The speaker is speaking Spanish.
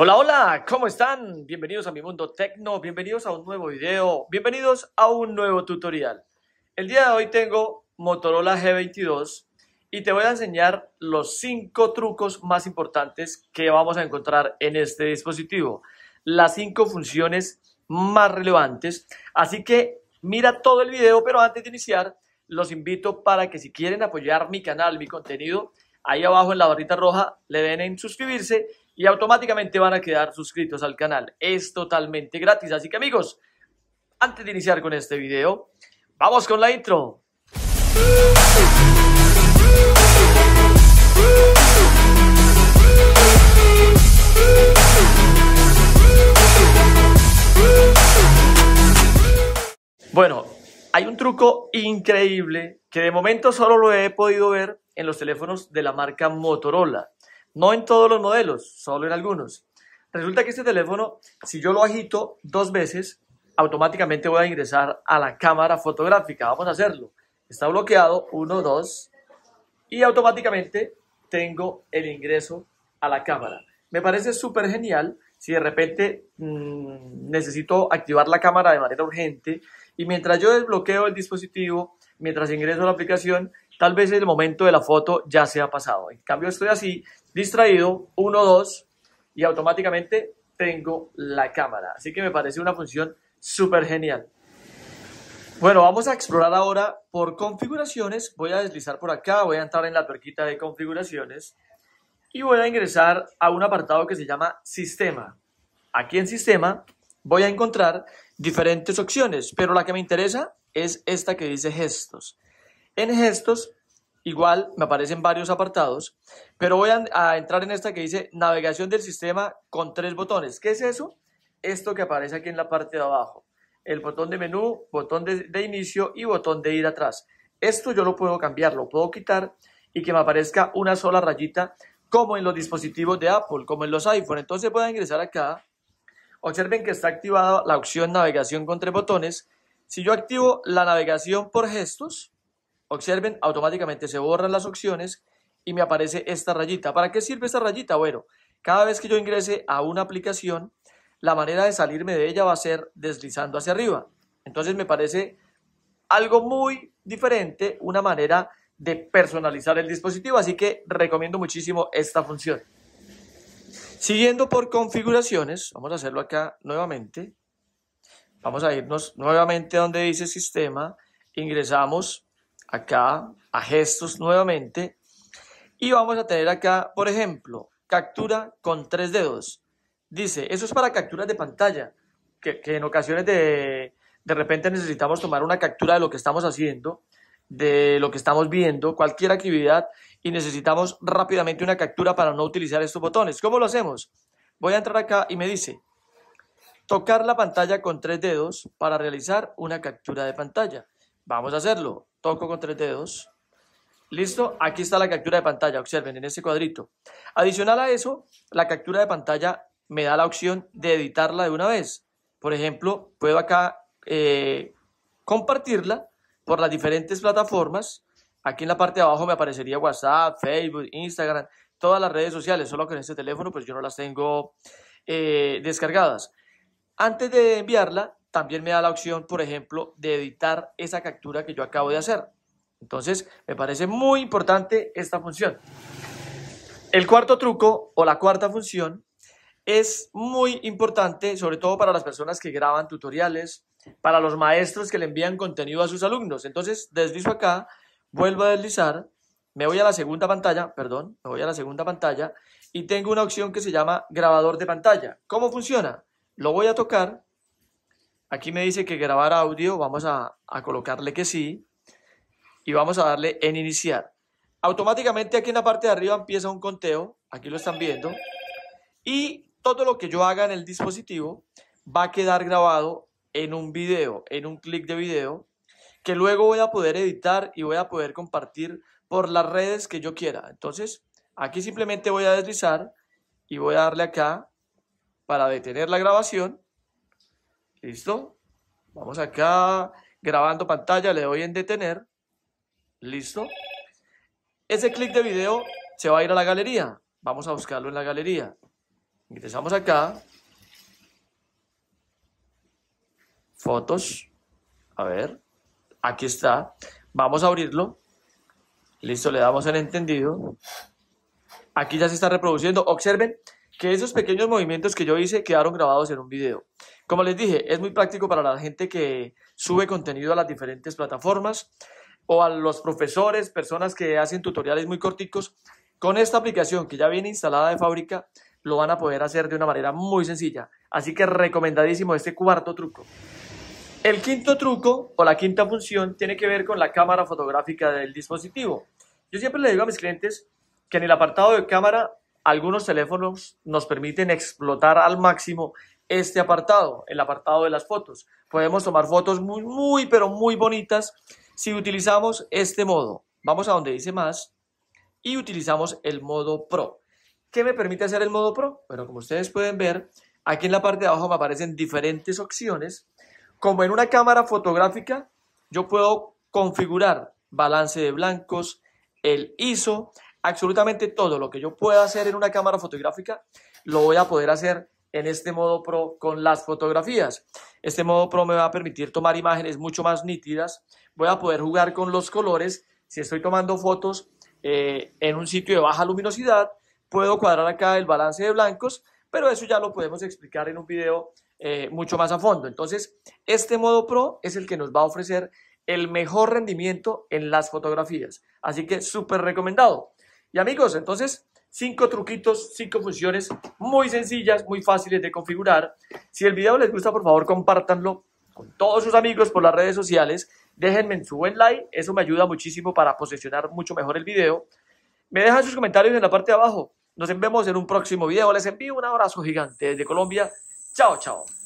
Hola, hola, ¿cómo están? Bienvenidos a mi mundo tecno, bienvenidos a un nuevo video, bienvenidos a un nuevo tutorial. El día de hoy tengo Motorola G22 y te voy a enseñar los cinco trucos más importantes que vamos a encontrar en este dispositivo, las cinco funciones más relevantes, así que mira todo el video, pero antes de iniciar los invito para que si quieren apoyar mi canal, mi contenido, ahí abajo en la barrita roja le den en suscribirse y automáticamente van a quedar suscritos al canal. Es totalmente gratis. Así que amigos, antes de iniciar con este video, vamos con la intro. Bueno, hay un truco increíble que de momento solo lo he podido ver en los teléfonos de la marca Motorola. No en todos los modelos, solo en algunos. Resulta que este teléfono, si yo lo agito dos veces, automáticamente voy a ingresar a la cámara fotográfica. Vamos a hacerlo. Está bloqueado, 1, 2, y automáticamente tengo el ingreso a la cámara. Me parece súper genial si de repente mm, necesito activar la cámara de manera urgente y mientras yo desbloqueo el dispositivo, mientras ingreso a la aplicación, tal vez el momento de la foto ya se ha pasado. En cambio, estoy así distraído, 1, 2, y automáticamente tengo la cámara. Así que me parece una función súper genial. Bueno, vamos a explorar ahora por configuraciones. Voy a deslizar por acá, voy a entrar en la perquita de configuraciones y voy a ingresar a un apartado que se llama Sistema. Aquí en Sistema voy a encontrar diferentes opciones, pero la que me interesa es esta que dice Gestos. En Gestos Igual me aparecen varios apartados, pero voy a, entrar en esta que dice navegación del sistema con tres botones. ¿Qué es eso? Esto que aparece aquí en la parte de abajo. El botón de menú, botón de, de inicio y botón de ir atrás. Esto yo lo puedo cambiar, lo puedo quitar y que me aparezca una sola rayita como en los dispositivos de Apple, como en los iPhone. Entonces voy a ingresar acá. Observen que está activada la opción navegación con tres botones. Si yo activo la navegación por gestos, Observen, automáticamente se borran las opciones y me aparece esta rayita. ¿Para qué sirve esta rayita? Bueno, cada vez que yo ingrese a una aplicación, la manera de salirme de ella va a ser deslizando hacia arriba. Entonces me parece algo muy diferente, una manera de personalizar el dispositivo, así que recomiendo muchísimo esta función. Siguiendo por configuraciones, vamos a hacerlo acá nuevamente. Vamos a irnos nuevamente donde dice sistema, ingresamos acá a gestos nuevamente y vamos a tener acá, por ejemplo, captura con tres dedos. Dice, eso es para capturas de pantalla, que, en ocasiones de, de repente necesitamos tomar una captura de lo que estamos haciendo, de lo que estamos viendo, cualquier actividad, y necesitamos rápidamente una captura para no utilizar estos botones. ¿Cómo lo hacemos? Voy a entrar acá y me dice, tocar la pantalla con tres dedos para realizar una captura de pantalla. Vamos a hacerlo toco con tres dedos. Listo, aquí está la captura de pantalla, observen en ese cuadrito. Adicional a eso, la captura de pantalla me da la opción de editarla de una vez. Por ejemplo, puedo acá eh, compartirla por las diferentes plataformas. Aquí en la parte de abajo me aparecería WhatsApp, Facebook, Instagram, todas las redes sociales, solo que en este teléfono pues yo no las tengo eh, descargadas. Antes de enviarla, también me da la opción, por ejemplo, de editar esa captura que yo acabo de hacer. Entonces, me parece muy importante esta función. El cuarto truco o la cuarta función es muy importante, sobre todo para las personas que graban tutoriales, para los maestros que le envían contenido a sus alumnos. Entonces, deslizo acá, vuelvo a deslizar, me voy a la segunda pantalla, perdón, me voy a la segunda pantalla y tengo una opción que se llama grabador de pantalla. ¿Cómo funciona? Lo voy a tocar Aquí me dice que grabar audio, vamos a, colocarle que sí y vamos a darle en iniciar. Automáticamente aquí en la parte de arriba empieza un conteo, aquí lo están viendo, y todo lo que yo haga en el dispositivo va a quedar grabado en un video, en un clic de video, que luego voy a poder editar y voy a poder compartir por las redes que yo quiera. Entonces, aquí simplemente voy a deslizar y voy a darle acá para detener la grabación ¿Listo? Vamos acá grabando pantalla, le doy en detener. ¿Listo? Ese clic de video se va a ir a la galería. Vamos a buscarlo en la galería. Ingresamos acá. Fotos. A ver. Aquí está. Vamos a abrirlo. Listo, le damos en entendido. Aquí ya se está reproduciendo. Observen que esos pequeños movimientos que yo hice quedaron grabados en un video. Como les dije, es muy práctico para la gente que sube contenido a las diferentes plataformas o a los profesores, personas que hacen tutoriales muy corticos. Con esta aplicación que ya viene instalada de fábrica, lo van a poder hacer de una manera muy sencilla. Así que recomendadísimo este cuarto truco. El quinto truco o la quinta función tiene que ver con la cámara fotográfica del dispositivo. Yo siempre le digo a mis clientes que en el apartado de cámara algunos teléfonos nos permiten explotar al máximo este apartado, el apartado de las fotos. Podemos tomar fotos muy, muy, pero muy bonitas si utilizamos este modo. Vamos a donde dice más y utilizamos el modo Pro. ¿Qué me permite hacer el modo Pro? Bueno, como ustedes pueden ver, aquí en la parte de abajo me aparecen diferentes opciones. Como en una cámara fotográfica, yo puedo configurar balance de blancos, el ISO, absolutamente todo lo que yo pueda hacer en una cámara fotográfica, lo voy a poder hacer en este modo pro con las fotografías. Este modo pro me va a permitir tomar imágenes mucho más nítidas, voy a poder jugar con los colores, si estoy tomando fotos eh, en un sitio de baja luminosidad, puedo cuadrar acá el balance de blancos, pero eso ya lo podemos explicar en un video eh, mucho más a fondo. Entonces, este modo pro es el que nos va a ofrecer el mejor rendimiento en las fotografías, así que súper recomendado. Y amigos, entonces, cinco truquitos, cinco funciones muy sencillas, muy fáciles de configurar. Si el video les gusta, por favor, compártanlo con todos sus amigos por las redes sociales. Déjenme su buen like, eso me ayuda muchísimo para posicionar mucho mejor el video. Me dejan sus comentarios en la parte de abajo. Nos vemos en un próximo video. Les envío un abrazo gigante desde Colombia. Chao, chao.